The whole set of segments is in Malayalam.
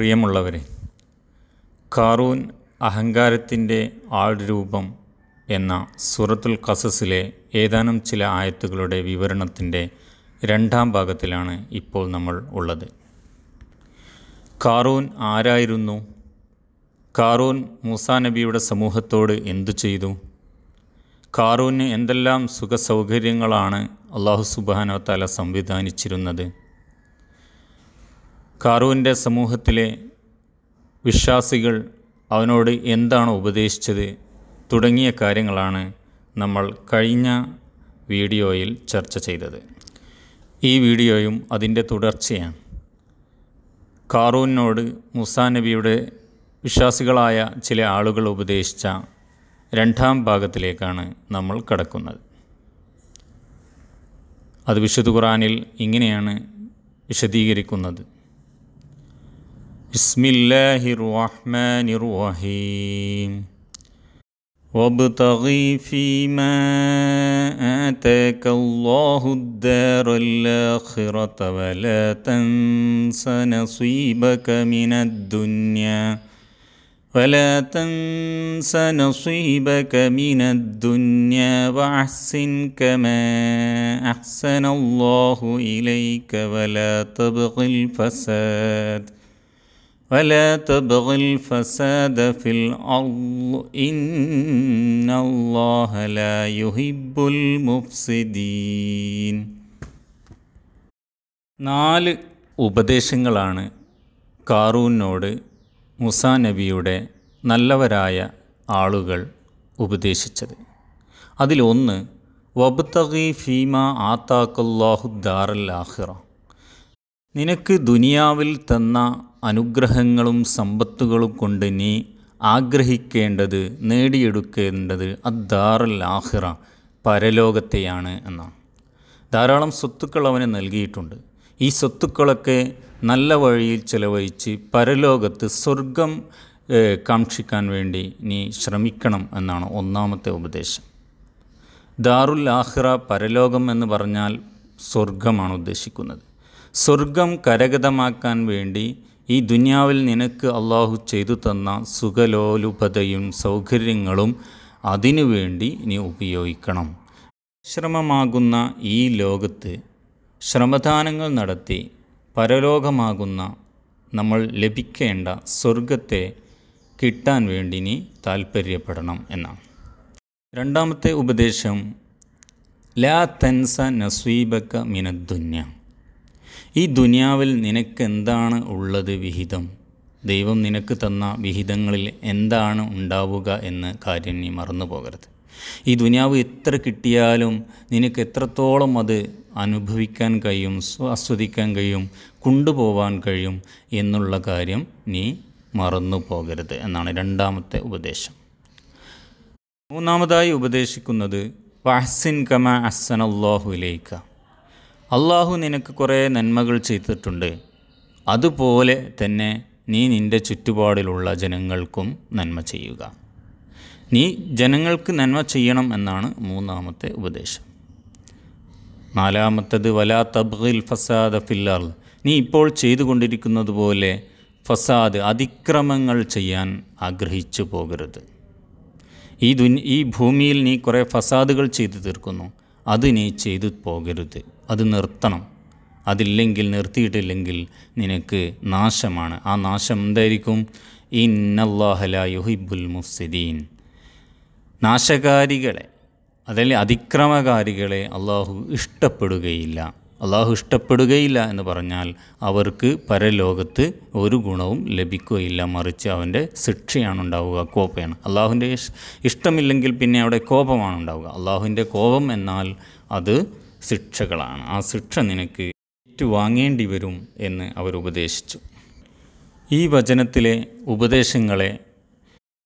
പ്രിയമുള്ളവരെ കാറൂൻ അഹങ്കാരത്തിൻ്റെ ആൾരൂപം എന്ന സൂറത്തുൽ കസസിലെ ഏതാനും ചില ആയത്തുകളുടെ വിവരണത്തിൻ്റെ രണ്ടാം ഭാഗത്തിലാണ് ഇപ്പോൾ നമ്മൾ ഉള്ളത് കാറൂൻ ആരായിരുന്നു കാറൂൻ മൂസാ നബിയുടെ സമൂഹത്തോട് എന്തു ചെയ്തു കാറൂന് എന്തെല്ലാം സുഖസൗകര്യങ്ങളാണ് അള്ളാഹു സുബാനോ തല സംവിധാനിച്ചിരുന്നത് കാറുവിൻ്റെ സമൂഹത്തിലെ വിശ്വാസികൾ അവനോട് എന്താണ് ഉപദേശിച്ചത് തുടങ്ങിയ കാര്യങ്ങളാണ് നമ്മൾ കഴിഞ്ഞ വീഡിയോയിൽ ചർച്ച ചെയ്തത് ഈ വീഡിയോയും അതിൻ്റെ തുടർച്ചയാണ് കാറൂനോട് മുസാ നബിയുടെ വിശ്വാസികളായ ചില ആളുകൾ ഉപദേശിച്ച രണ്ടാം ഭാഗത്തിലേക്കാണ് നമ്മൾ കടക്കുന്നത് അത് വിശുദ്ധ ഖുറാനിൽ ഇങ്ങനെയാണ് വിശദീകരിക്കുന്നത് بسم الله الرحمن الرحيم وابتغي فيما آتاك الله الدار الآخرة ولا تنس نصيبك من الدنيا ولا تنس نصيبك من الدنيا وأحسن كما أحسن الله إليك ولا تبغ الفساد ۖ ولا تبغ الفساد في الأرض إن الله لا يحب المفسدين നാല് ഉപദേശങ്ങളാണ് കാറൂനോട് മുസാ നബിയുടെ നല്ലവരായ ആളുകൾ ഉപദേശിച്ചത് അതിലൊന്ന് വബ്തഗി ഫീമ ആത്താക്കല്ലാഹു ദാറൽ ആഹിറ നിനക്ക് ദുനിയാവിൽ തന്ന അനുഗ്രഹങ്ങളും സമ്പത്തുകളും കൊണ്ട് നീ ആഗ്രഹിക്കേണ്ടത് നേടിയെടുക്കേണ്ടത് അദ്ദാറൽ ആഹിറ പരലോകത്തെയാണ് എന്നാണ് ധാരാളം സ്വത്തുക്കൾ അവന് നൽകിയിട്ടുണ്ട് ഈ സ്വത്തുക്കളൊക്കെ നല്ല വഴിയിൽ ചെലവഴിച്ച് പരലോകത്ത് സ്വർഗം കാക്ഷിക്കാൻ വേണ്ടി നീ ശ്രമിക്കണം എന്നാണ് ഒന്നാമത്തെ ഉപദേശം ദാറുൽ ആഹിറ പരലോകം എന്ന് പറഞ്ഞാൽ സ്വർഗമാണ് ഉദ്ദേശിക്കുന്നത് സ്വർഗം കരഗതമാക്കാൻ വേണ്ടി ഈ ദുനിയാവിൽ നിനക്ക് അള്ളാഹു ചെയ്തു തന്ന സുഖലോലുപതയും സൗകര്യങ്ങളും അതിനുവേണ്ടി നീ ഉപയോഗിക്കണം ശ്രമമാകുന്ന ഈ ലോകത്ത് ശ്രമദാനങ്ങൾ നടത്തി പരലോകമാകുന്ന നമ്മൾ ലഭിക്കേണ്ട സ്വർഗത്തെ കിട്ടാൻ വേണ്ടി നീ താൽപ്പര്യപ്പെടണം എന്നാണ് രണ്ടാമത്തെ ഉപദേശം ലാ തൻസ നസ്വീബക്ക മിനദ്ദുന്യ ഈ ദുനിയാവിൽ നിനക്ക് എന്താണ് ഉള്ളത് വിഹിതം ദൈവം നിനക്ക് തന്ന വിഹിതങ്ങളിൽ എന്താണ് ഉണ്ടാവുക എന്ന് കാര്യം നീ മറന്നു പോകരുത് ഈ ദുനിയാവ് എത്ര കിട്ടിയാലും നിനക്ക് എത്രത്തോളം അത് അനുഭവിക്കാൻ കഴിയും ആസ്വദിക്കാൻ കഴിയും കൊണ്ടുപോകാൻ കഴിയും എന്നുള്ള കാര്യം നീ മറന്നു പോകരുത് എന്നാണ് രണ്ടാമത്തെ ഉപദേശം മൂന്നാമതായി ഉപദേശിക്കുന്നത് വാഹ്സിൻ കമ അസനല്ലാഹുലേക്ക അള്ളാഹു നിനക്ക് കുറേ നന്മകൾ ചെയ്തിട്ടുണ്ട് അതുപോലെ തന്നെ നീ നിൻ്റെ ചുറ്റുപാടിലുള്ള ജനങ്ങൾക്കും നന്മ ചെയ്യുക നീ ജനങ്ങൾക്ക് നന്മ ചെയ്യണം എന്നാണ് മൂന്നാമത്തെ ഉപദേശം നാലാമത്തത് വലാ തബ്ഗിൽ ഫസാദ ഫില്ലാർ നീ ഇപ്പോൾ ചെയ്തുകൊണ്ടിരിക്കുന്നത് പോലെ ഫസാദ് അതിക്രമങ്ങൾ ചെയ്യാൻ ആഗ്രഹിച്ചു പോകരുത് ഈ ദുൻ ഈ ഭൂമിയിൽ നീ കുറേ ഫസാദുകൾ ചെയ്തു തീർക്കുന്നു അത് നീ ചെയ്തു പോകരുത് അത് നിർത്തണം അതില്ലെങ്കിൽ നിർത്തിയിട്ടില്ലെങ്കിൽ നിനക്ക് നാശമാണ് ആ നാശം എന്തായിരിക്കും ഇന്നല്ലാഹല യുഹിബുൽ മുഫ്സിദീൻ നാശകാരികളെ അതല്ലെ അതിക്രമകാരികളെ അള്ളാഹു ഇഷ്ടപ്പെടുകയില്ല അള്ളാഹു ഇഷ്ടപ്പെടുകയില്ല എന്ന് പറഞ്ഞാൽ അവർക്ക് പരലോകത്ത് ഒരു ഗുണവും ലഭിക്കുകയില്ല മറിച്ച് അവൻ്റെ ശിക്ഷയാണ് ഉണ്ടാവുക കോപ്പയാണ് അള്ളാഹുവിൻ്റെ ഇഷ്ടമില്ലെങ്കിൽ പിന്നെ അവിടെ കോപമാണ് ഉണ്ടാവുക അള്ളാഹുവിൻ്റെ കോപം എന്നാൽ അത് ശിക്ഷകളാണ് ആ ശിക്ഷ നിനക്ക് ഏറ്റുവാങ്ങേണ്ടി വരും എന്ന് അവർ ഉപദേശിച്ചു ഈ വചനത്തിലെ ഉപദേശങ്ങളെ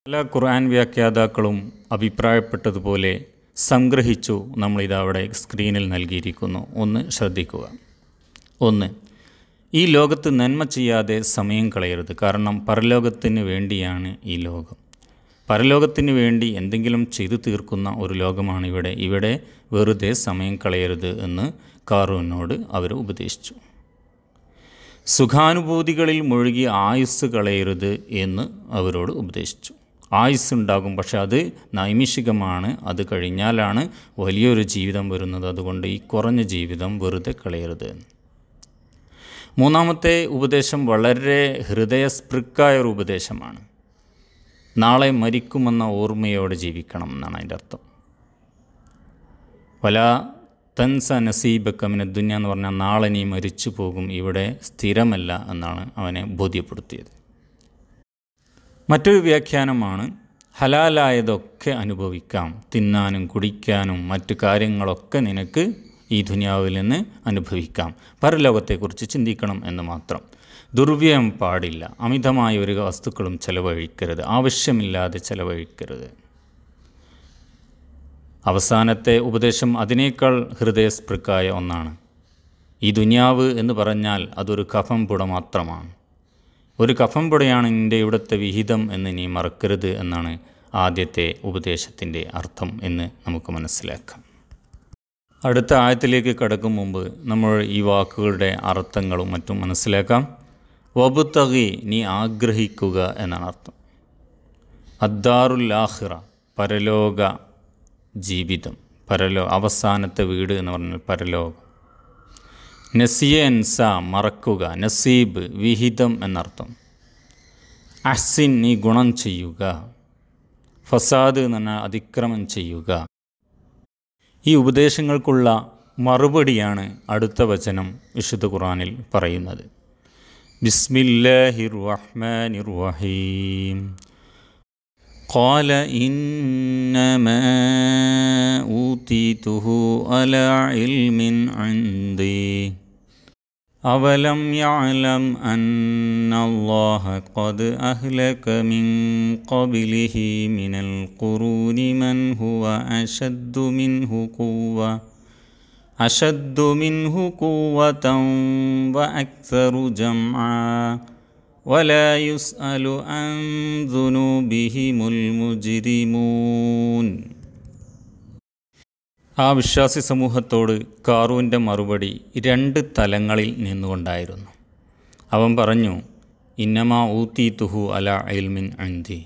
പല ഖുർആൻ വ്യാഖ്യാതാക്കളും അഭിപ്രായപ്പെട്ടതുപോലെ സംഗ്രഹിച്ചു നമ്മളിതവിടെ സ്ക്രീനിൽ നൽകിയിരിക്കുന്നു ഒന്ന് ശ്രദ്ധിക്കുക ഒന്ന് ഈ ലോകത്ത് നന്മ ചെയ്യാതെ സമയം കളയരുത് കാരണം പരലോകത്തിന് വേണ്ടിയാണ് ഈ ലോകം പരലോകത്തിന് വേണ്ടി എന്തെങ്കിലും ചെയ്തു തീർക്കുന്ന ഒരു ലോകമാണ് ഇവിടെ ഇവിടെ വെറുതെ സമയം കളയരുത് എന്ന് കാറുവിനോട് അവർ ഉപദേശിച്ചു സുഖാനുഭൂതികളിൽ മുഴുകി ആയുസ് കളയരുത് എന്ന് അവരോട് ഉപദേശിച്ചു ആയുസ് ഉണ്ടാകും പക്ഷെ അത് നൈമിഷികമാണ് അത് കഴിഞ്ഞാലാണ് വലിയൊരു ജീവിതം വരുന്നത് അതുകൊണ്ട് ഈ കുറഞ്ഞ ജീവിതം വെറുതെ കളയരുത് മൂന്നാമത്തെ ഉപദേശം വളരെ ഹൃദയസ്പൃക്കായ ഒരു ഉപദേശമാണ് നാളെ മരിക്കുമെന്ന ഓർമ്മയോടെ ജീവിക്കണം എന്നാണ് അതിൻ്റെ അർത്ഥം വല തൻസ നസീബക്കമിന് ദുന്യ എന്ന് പറഞ്ഞാൽ നാളെ നീ മരിച്ചു പോകും ഇവിടെ സ്ഥിരമല്ല എന്നാണ് അവനെ ബോധ്യപ്പെടുത്തിയത് മറ്റൊരു വ്യാഖ്യാനമാണ് ഹലാലായതൊക്കെ അനുഭവിക്കാം തിന്നാനും കുടിക്കാനും മറ്റു കാര്യങ്ങളൊക്കെ നിനക്ക് ഈ ദുനിയാവിൽ നിന്ന് അനുഭവിക്കാം പരലോകത്തെക്കുറിച്ച് ചിന്തിക്കണം എന്ന് മാത്രം ദുർവ്യയം പാടില്ല അമിതമായ ഒരു വസ്തുക്കളും ചെലവഴിക്കരുത് ആവശ്യമില്ലാതെ ചെലവഴിക്കരുത് അവസാനത്തെ ഉപദേശം അതിനേക്കാൾ ഹൃദയസ്പൃക്കായ ഒന്നാണ് ഈ ദുനിയാവ് എന്ന് പറഞ്ഞാൽ അതൊരു കഫം പുട മാത്രമാണ് ഒരു കഫം പുടയാണ് നിൻ്റെ ഇവിടുത്തെ വിഹിതം എന്ന് നീ മറക്കരുത് എന്നാണ് ആദ്യത്തെ ഉപദേശത്തിൻ്റെ അർത്ഥം എന്ന് നമുക്ക് മനസ്സിലാക്കാം അടുത്ത ആയത്തിലേക്ക് കടക്കും മുമ്പ് നമ്മൾ ഈ വാക്കുകളുടെ അർത്ഥങ്ങളും മറ്റും മനസ്സിലാക്കാം വബുത്തകി നീ ആഗ്രഹിക്കുക എന്നാണ് അർത്ഥം അദ്ദാറുൽ ആഹിറ പരലോക ജീവിതം പരലോ അവസാനത്തെ വീട് എന്ന് പറഞ്ഞാൽ പരലോകം നസിയൻസ മറക്കുക നസീബ് വിഹിതം എന്നർത്ഥം അഹ്സിൻ നീ ഗുണം ചെയ്യുക ഫസാദ് എന്ന് അതിക്രമം ചെയ്യുക ഈ ഉപദേശങ്ങൾക്കുള്ള മറുപടിയാണ് അടുത്ത വചനം വിശുദ്ധ ഖുറാനിൽ പറയുന്നത് ബിസ്മില്ലാഹിർ റഹ്മാനിർ റഹീം قال إنما أوتيته على علم عندي أولم يعلم أن الله قد أهلك من قبله من القرون من هو أشد منه قوة أشد منه قوة وأكثر جمعا ولا يسأل عن ذنوبهم المجرمون ആ വിശ്വാസി സമൂഹത്തോട് കാറുവിൻ്റെ മറുപടി രണ്ട് തലങ്ങളിൽ നിന്നുകൊണ്ടായിരുന്നു അവൻ പറഞ്ഞു ഇന്നമാ ഊത്തി തുഹു അല അയൽമിൻ അന്തി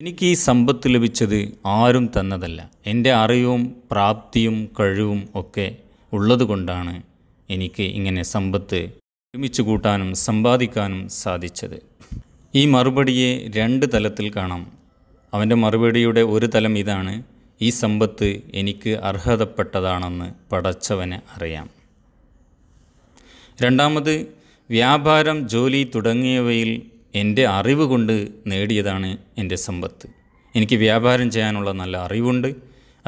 എനിക്ക് ഈ സമ്പത്ത് ലഭിച്ചത് ആരും തന്നതല്ല എൻ്റെ അറിവും പ്രാപ്തിയും കഴിവും ഒക്കെ ഉള്ളതുകൊണ്ടാണ് എനിക്ക് ഇങ്ങനെ സമ്പത്ത് ഒരുമിച്ച് കൂട്ടാനും സമ്പാദിക്കാനും സാധിച്ചത് ഈ മറുപടിയെ രണ്ട് തലത്തിൽ കാണാം അവൻ്റെ മറുപടിയുടെ ഒരു തലം ഇതാണ് ഈ സമ്പത്ത് എനിക്ക് അർഹതപ്പെട്ടതാണെന്ന് പടച്ചവന് അറിയാം രണ്ടാമത് വ്യാപാരം ജോലി തുടങ്ങിയവയിൽ എൻ്റെ അറിവ് കൊണ്ട് നേടിയതാണ് എൻ്റെ സമ്പത്ത് എനിക്ക് വ്യാപാരം ചെയ്യാനുള്ള നല്ല അറിവുണ്ട്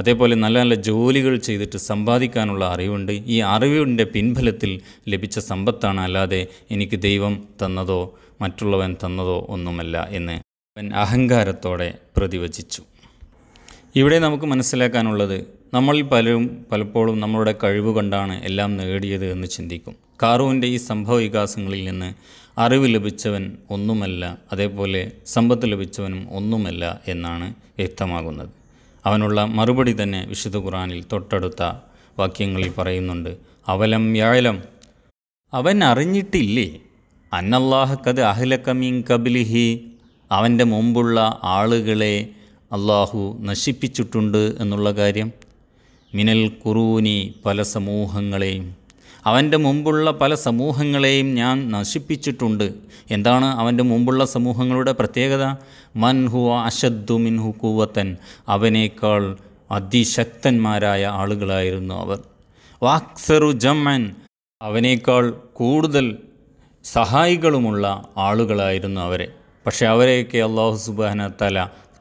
അതേപോലെ നല്ല നല്ല ജോലികൾ ചെയ്തിട്ട് സമ്പാദിക്കാനുള്ള അറിവുണ്ട് ഈ അറിവിൻ്റെ പിൻഫലത്തിൽ ലഭിച്ച സമ്പത്താണ് അല്ലാതെ എനിക്ക് ദൈവം തന്നതോ മറ്റുള്ളവൻ തന്നതോ ഒന്നുമല്ല എന്ന് അവൻ അഹങ്കാരത്തോടെ പ്രതിവചിച്ചു ഇവിടെ നമുക്ക് മനസ്സിലാക്കാനുള്ളത് നമ്മൾ പലരും പലപ്പോഴും നമ്മളുടെ കഴിവ് കൊണ്ടാണ് എല്ലാം നേടിയത് എന്ന് ചിന്തിക്കും കാറുവിൻ്റെ ഈ സംഭവ വികാസങ്ങളിൽ നിന്ന് അറിവ് ലഭിച്ചവൻ ഒന്നുമല്ല അതേപോലെ സമ്പത്ത് ലഭിച്ചവനും ഒന്നുമല്ല എന്നാണ് വ്യക്തമാകുന്നത് അവനുള്ള മറുപടി തന്നെ വിശുദ്ധ ഖുറാനിൽ തൊട്ടടുത്ത വാക്യങ്ങളിൽ പറയുന്നുണ്ട് അവലം വ്യാഴലം അവൻ അറിഞ്ഞിട്ടില്ലേ അന്നല്ലാഹക്കത് അഹ്ലക്കമീൻ കബിലിഹി അവൻ്റെ മുമ്പുള്ള ആളുകളെ അള്ളാഹു നശിപ്പിച്ചിട്ടുണ്ട് എന്നുള്ള കാര്യം മിനൽ കുറൂനി പല സമൂഹങ്ങളെയും അവൻ്റെ മുമ്പുള്ള പല സമൂഹങ്ങളെയും ഞാൻ നശിപ്പിച്ചിട്ടുണ്ട് എന്താണ് അവൻ്റെ മുമ്പുള്ള സമൂഹങ്ങളുടെ പ്രത്യേകത മൻ ഹു അശദ്ദു മിൻഹു കൂവത്തൻ അവനേക്കാൾ അതിശക്തന്മാരായ ആളുകളായിരുന്നു അവർ വാക്സറു ജമ്മൻ അവനേക്കാൾ കൂടുതൽ സഹായികളുമുള്ള ആളുകളായിരുന്നു അവരെ പക്ഷെ അവരെയൊക്കെ അള്ളാഹു സുബാന തല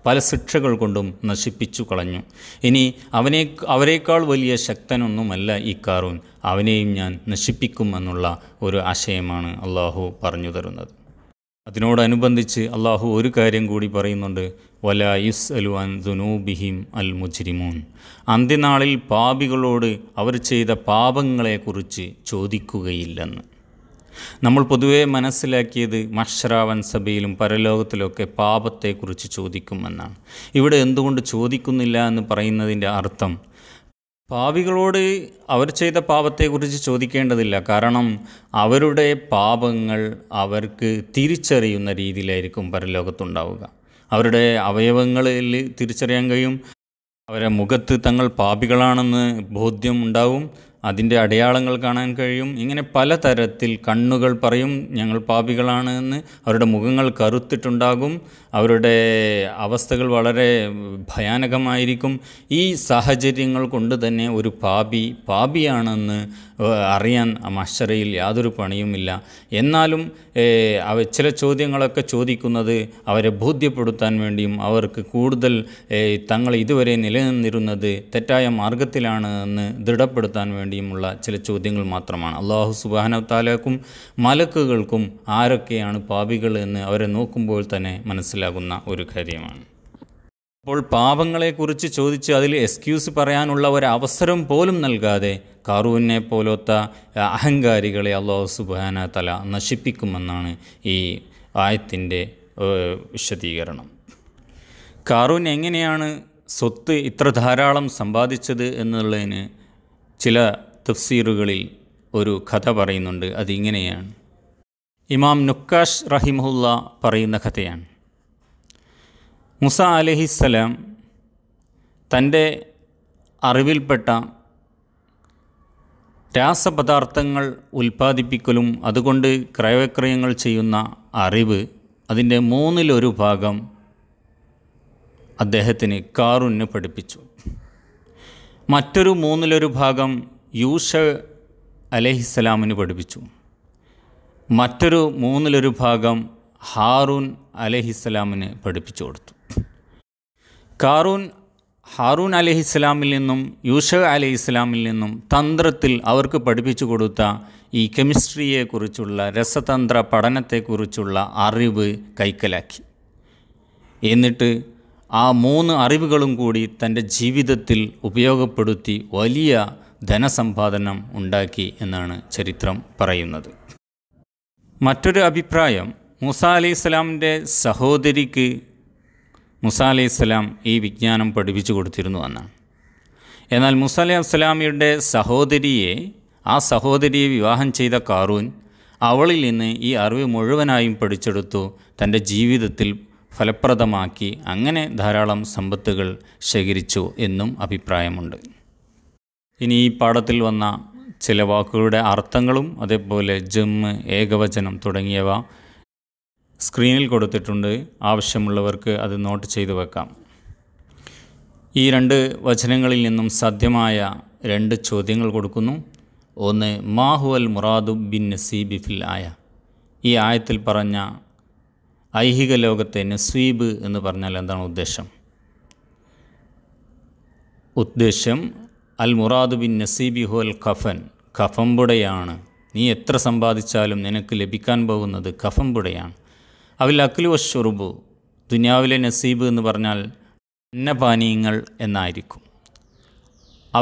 പല ശിക്ഷകൾ കൊണ്ടും നശിപ്പിച്ചു കളഞ്ഞു ഇനി അവനെ അവരെക്കാൾ വലിയ ശക്തനൊന്നുമല്ല ഈ കാറൂൻ അവനെയും ഞാൻ നശിപ്പിക്കും എന്നുള്ള ഒരു ആശയമാണ് അള്ളാഹു പറഞ്ഞു തരുന്നത് അതിനോടനുബന്ധിച്ച് അള്ളാഹു ഒരു കാര്യം കൂടി പറയുന്നുണ്ട് വല യുസ് അലുവാൻ ദുനൂബിഹിം അൽ മുജ്രിമൂൻ അന്ത്യനാളിൽ പാപികളോട് അവർ ചെയ്ത പാപങ്ങളെക്കുറിച്ച് ചോദിക്കുകയില്ലെന്ന് നമ്മൾ പൊതുവേ മനസ്സിലാക്കിയത് മഷ്രാവൻ സഭയിലും പരലോകത്തിലൊക്കെ പാപത്തെക്കുറിച്ച് ചോദിക്കുമെന്നാണ് ഇവിടെ എന്തുകൊണ്ട് ചോദിക്കുന്നില്ല എന്ന് പറയുന്നതിൻ്റെ അർത്ഥം പാവികളോട് അവർ ചെയ്ത പാപത്തെക്കുറിച്ച് ചോദിക്കേണ്ടതില്ല കാരണം അവരുടെ പാപങ്ങൾ അവർക്ക് തിരിച്ചറിയുന്ന രീതിയിലായിരിക്കും പരലോകത്തുണ്ടാവുക അവരുടെ അവയവങ്ങളിൽ തിരിച്ചറിയാൻ കഴിയും അവരെ മുഖത്ത് തങ്ങൾ പാപികളാണെന്ന് ബോധ്യം ഉണ്ടാവും അതിൻ്റെ അടയാളങ്ങൾ കാണാൻ കഴിയും ഇങ്ങനെ പലതരത്തിൽ കണ്ണുകൾ പറയും ഞങ്ങൾ പാപികളാണ് എന്ന് അവരുടെ മുഖങ്ങൾ കറുത്തിട്ടുണ്ടാകും അവരുടെ അവസ്ഥകൾ വളരെ ഭയാനകമായിരിക്കും ഈ സാഹചര്യങ്ങൾ കൊണ്ട് തന്നെ ഒരു പാപി പാപിയാണെന്ന് അറിയാൻ മഷറയിൽ യാതൊരു പണിയുമില്ല എന്നാലും അവ ചില ചോദ്യങ്ങളൊക്കെ ചോദിക്കുന്നത് അവരെ ബോധ്യപ്പെടുത്താൻ വേണ്ടിയും അവർക്ക് കൂടുതൽ തങ്ങൾ ഇതുവരെ നിലനിന്നിരുന്നത് തെറ്റായ മാർഗത്തിലാണ് എന്ന് ദൃഢപ്പെടുത്താൻ വേണ്ടി വേണ്ടിയുമുള്ള ചില ചോദ്യങ്ങൾ മാത്രമാണ് അള്ളാഹു സുബാനവത്താലക്കും മലക്കുകൾക്കും ആരൊക്കെയാണ് പാപികൾ എന്ന് അവരെ നോക്കുമ്പോൾ തന്നെ മനസ്സിലാകുന്ന ഒരു കാര്യമാണ് അപ്പോൾ പാപങ്ങളെക്കുറിച്ച് ചോദിച്ച് അതിൽ എക്സ്ക്യൂസ് പറയാനുള്ള ഒരു അവസരം പോലും നൽകാതെ കാറൂവിനെ പോലത്തെ അഹങ്കാരികളെ അള്ളാഹു സുബാന തല നശിപ്പിക്കുമെന്നാണ് ഈ ആയത്തിൻ്റെ വിശദീകരണം കാറൂൻ എങ്ങനെയാണ് സ്വത്ത് ഇത്ര ധാരാളം സമ്പാദിച്ചത് എന്നുള്ളതിന് ചില തഫ്സീറുകളിൽ ഒരു കഥ പറയുന്നുണ്ട് അതിങ്ങനെയാണ് ഇമാം നുക്കാഷ് റഹിമുല്ല പറയുന്ന കഥയാണ് മുസ അലഹിസ്സലാം തൻ്റെ അറിവിൽപ്പെട്ട രാസപദാർത്ഥങ്ങൾ ഉൽപ്പാദിപ്പിക്കലും അതുകൊണ്ട് ക്രയവിക്രയങ്ങൾ ചെയ്യുന്ന അറിവ് അതിൻ്റെ മൂന്നിലൊരു ഭാഗം അദ്ദേഹത്തിന് കാറുണ്യ പഠിപ്പിച്ചു മറ്റൊരു മൂന്നിലൊരു ഭാഗം യൂഷ അലഹിസ്സലാമിന് പഠിപ്പിച്ചു മറ്റൊരു മൂന്നിലൊരു ഭാഗം ഹാറൂൻ അലഹിസ്സലാമിന് പഠിപ്പിച്ചു കൊടുത്തു കാറൂൻ ഹാറൂൻ അലഹിസ്സലാമിൽ നിന്നും യൂഷ അലഹിസ്സലാമിൽ നിന്നും തന്ത്രത്തിൽ അവർക്ക് പഠിപ്പിച്ചു കൊടുത്ത ഈ കെമിസ്ട്രിയെക്കുറിച്ചുള്ള രസതന്ത്ര പഠനത്തെക്കുറിച്ചുള്ള അറിവ് കൈക്കലാക്കി എന്നിട്ട് ആ മൂന്ന് അറിവുകളും കൂടി തൻ്റെ ജീവിതത്തിൽ ഉപയോഗപ്പെടുത്തി വലിയ ധനസമ്പാദനം ഉണ്ടാക്കി എന്നാണ് ചരിത്രം പറയുന്നത് മറ്റൊരു അഭിപ്രായം മൂസ അലൈഹി സ്വലാമിൻ്റെ സഹോദരിക്ക് മുസ അലൈഹി സ്വലാം ഈ വിജ്ഞാനം പഠിപ്പിച്ചു കൊടുത്തിരുന്നു എന്നാണ് എന്നാൽ മുസ അലൈഹി സ്വലാമിയുടെ സഹോദരിയെ ആ സഹോദരിയെ വിവാഹം ചെയ്ത കാറൂൻ അവളിൽ നിന്ന് ഈ അറിവ് മുഴുവനായും പഠിച്ചെടുത്തു തൻ്റെ ജീവിതത്തിൽ ഫലപ്രദമാക്കി അങ്ങനെ ധാരാളം സമ്പത്തുകൾ ശേഖരിച്ചു എന്നും അഭിപ്രായമുണ്ട് ഇനി ഈ പാഠത്തിൽ വന്ന ചില വാക്കുകളുടെ അർത്ഥങ്ങളും അതേപോലെ ജമ്മ് ഏകവചനം തുടങ്ങിയവ സ്ക്രീനിൽ കൊടുത്തിട്ടുണ്ട് ആവശ്യമുള്ളവർക്ക് അത് നോട്ട് ചെയ്തു വെക്കാം ഈ രണ്ട് വചനങ്ങളിൽ നിന്നും സാധ്യമായ രണ്ട് ചോദ്യങ്ങൾ കൊടുക്കുന്നു ഒന്ന് മാഹുവൽ മുറാദു ബിൻ നസീബിഫിൽ ഫിൽ ആയ ഈ ആയത്തിൽ പറഞ്ഞ ഐഹിക ലോകത്തെ നസ്വീബ് എന്ന് പറഞ്ഞാൽ എന്താണ് ഉദ്ദേശം ഉദ്ദേശം അൽ മുറാദ് ബിൻ നസീബി ഹുൽ ഖഫൻ ഖഫംപുടയാണ് നീ എത്ര സമ്പാദിച്ചാലും നിനക്ക് ലഭിക്കാൻ പോകുന്നത് ഖഫംപുടയാണ് അവിൽ അക്ലു വഷുറുബു ദുനിയാവിലെ നസീബ് എന്ന് പറഞ്ഞാൽ അന്നപാനീയങ്ങൾ എന്നായിരിക്കും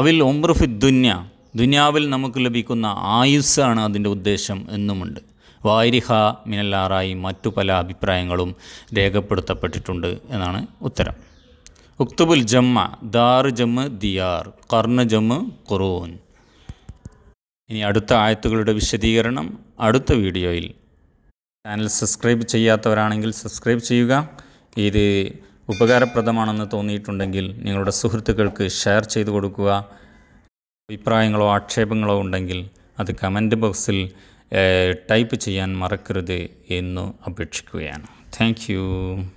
അവിൽ ഉമ്രുഫിദ് ദുന്യ ദുനിയാവിൽ നമുക്ക് ലഭിക്കുന്ന ആയുസ്സാണ് അതിൻ്റെ ഉദ്ദേശം എന്നുമുണ്ട് വാരിഹ മിനല്ലാറായി മറ്റു പല അഭിപ്രായങ്ങളും രേഖപ്പെടുത്തപ്പെട്ടിട്ടുണ്ട് എന്നാണ് ഉത്തരം ഉക്തുബുൽ ജമ്മ ദാർ ജമ്മ് ദിയാർ കർണ ജമ്മ് ഖുറൂൻ ഇനി അടുത്ത ആയത്തുകളുടെ വിശദീകരണം അടുത്ത വീഡിയോയിൽ ചാനൽ സബ്സ്ക്രൈബ് ചെയ്യാത്തവരാണെങ്കിൽ സബ്സ്ക്രൈബ് ചെയ്യുക ഇത് ഉപകാരപ്രദമാണെന്ന് തോന്നിയിട്ടുണ്ടെങ്കിൽ നിങ്ങളുടെ സുഹൃത്തുക്കൾക്ക് ഷെയർ ചെയ്തു കൊടുക്കുക അഭിപ്രായങ്ങളോ ആക്ഷേപങ്ങളോ ഉണ്ടെങ്കിൽ അത് കമൻറ്റ് ബോക്സിൽ ടൈപ്പ് ചെയ്യാൻ മറക്കരുത് എന്നു അപേക്ഷിക്കുകയാണ് താങ്ക്